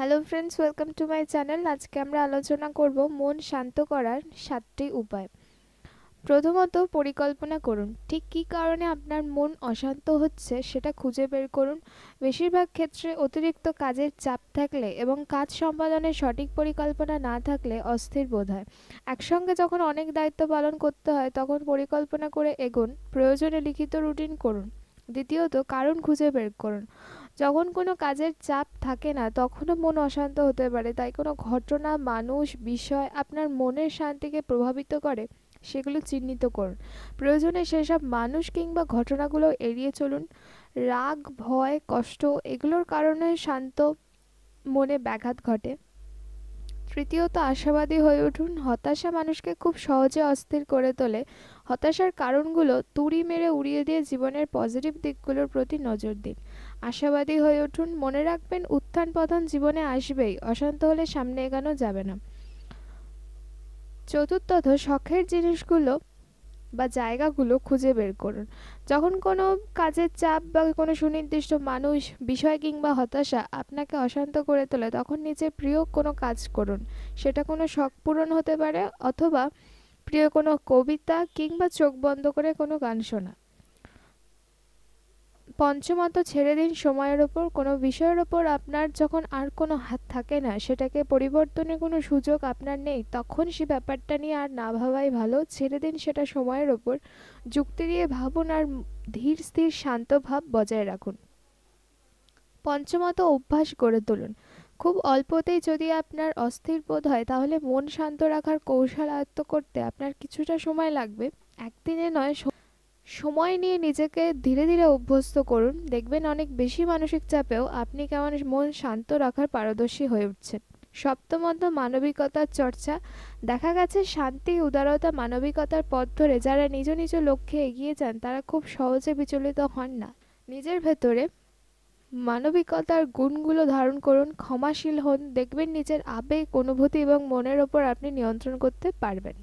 hello friends welcome to my channel আজকে আমরা আলোচনা করব মন শান্ত করার সাতটি উপায় প্রথমত পরিকল্পনা করুন ঠিক কী কারণে আপনার মন অশান্ত হচ্ছে সেটা খুঁজে বের করুন বেশিরভাগ ক্ষেত্রে অতিরিক্ত কাজের চাপ থাকলে এবং কাজ সম্পাদনের সঠিক পরিকল্পনা না থাকলে অস্থির বোধ হয় একসঙ্গে যখন অনেক দায়িত্ব পালন করতে হয় তখন পরিকল্পনা করে এগোন প্রয়োজনে লিখিত রুটিন করুন দ্বিতীয়ত কারণ খুঁজে বের করুন যখন কোনো কাজের চাপ থাকে না তখনও মন অশান্ত হতে পারে তাই কোনো ঘটনা মানুষ বিষয় আপনার মনের শান্তিকে প্রভাবিত করে সেগুলো চিহ্নিত করুন প্রয়োজনে সেসব মানুষ কিংবা ঘটনাগুলো এড়িয়ে চলুন রাগ ভয় কষ্ট এগুলোর কারণে শান্ত মনে ব্যাঘাত ঘটে তৃতীয়ত আশাবাদী হয়ে উঠুন হতাশা মানুষকে খুব সহজে অস্থির করে তোলে হতাশার কারণগুলো তুড়ি মেরে উড়িয়ে দিয়ে জীবনের পজিটিভ দিকগুলোর প্রতি নজর দিন আশাবাদী হয়ে উঠুন মনে রাখবেন উত্থান পতন জীবনে আসবেই অশান্ত হলে সামনে এগানো যাবে না চতুর্থত শখের জিনিসগুলো বা জায়গাগুলো খুঁজে বের করুন যখন কোনো কাজের চাপ বা কোনো সুনির্দিষ্ট মানুষ বিষয় কিংবা হতাশা আপনাকে অশান্ত করে তোলে তখন নিজের প্রিয় কোনো কাজ করুন সেটা কোনো শখ পূরণ হতে পারে অথবা প্রিয় কোনো কবিতা কিংবা চোখ বন্ধ করে কোনো গান শোনা পঞ্চমত ছেড়ে দিন সময়ের ওপর কোনো বিষয়ের ওপর আপনার যখন আর কোনো হাত থাকে না সেটাকে পরিবর্তনের কোনো সুযোগ আপনার নেই তখন সে ব্যাপারটা নিয়ে আর না ভাবাই ভালো ছেড়ে দিন সেটা সময়ের ওপর যুক্তি দিয়ে ভাবুন আর ধীর স্থির শান্ত ভাব বজায় রাখুন পঞ্চমত অভ্যাস গড়ে তুলুন খুব অল্পতেই যদি আপনার অস্থির বোধ হয় তাহলে মন শান্ত রাখার কৌশল আয়ত্ত করতে আপনার কিছুটা সময় লাগবে একদিনে নয় সময় নিয়ে নিজেকে ধীরে ধীরে অভ্যস্ত করুন দেখবেন অনেক বেশি মানসিক চাপেও আপনি কেমন মন শান্ত রাখার পারদর্শী হয়ে উঠছেন সপ্তমত মানবিকতার চর্চা দেখা গেছে শান্তি উদারতা মানবিকতার পথ ধরে যারা নিজ নিজ লক্ষ্যে এগিয়ে যান তারা খুব সহজে বিচলিত হন না নিজের ভেতরে মানবিকতার গুণগুলো ধারণ করুন ক্ষমাশীল হন দেখবেন নিজের আবেগ অনুভূতি এবং মনের ওপর আপনি নিয়ন্ত্রণ করতে পারবেন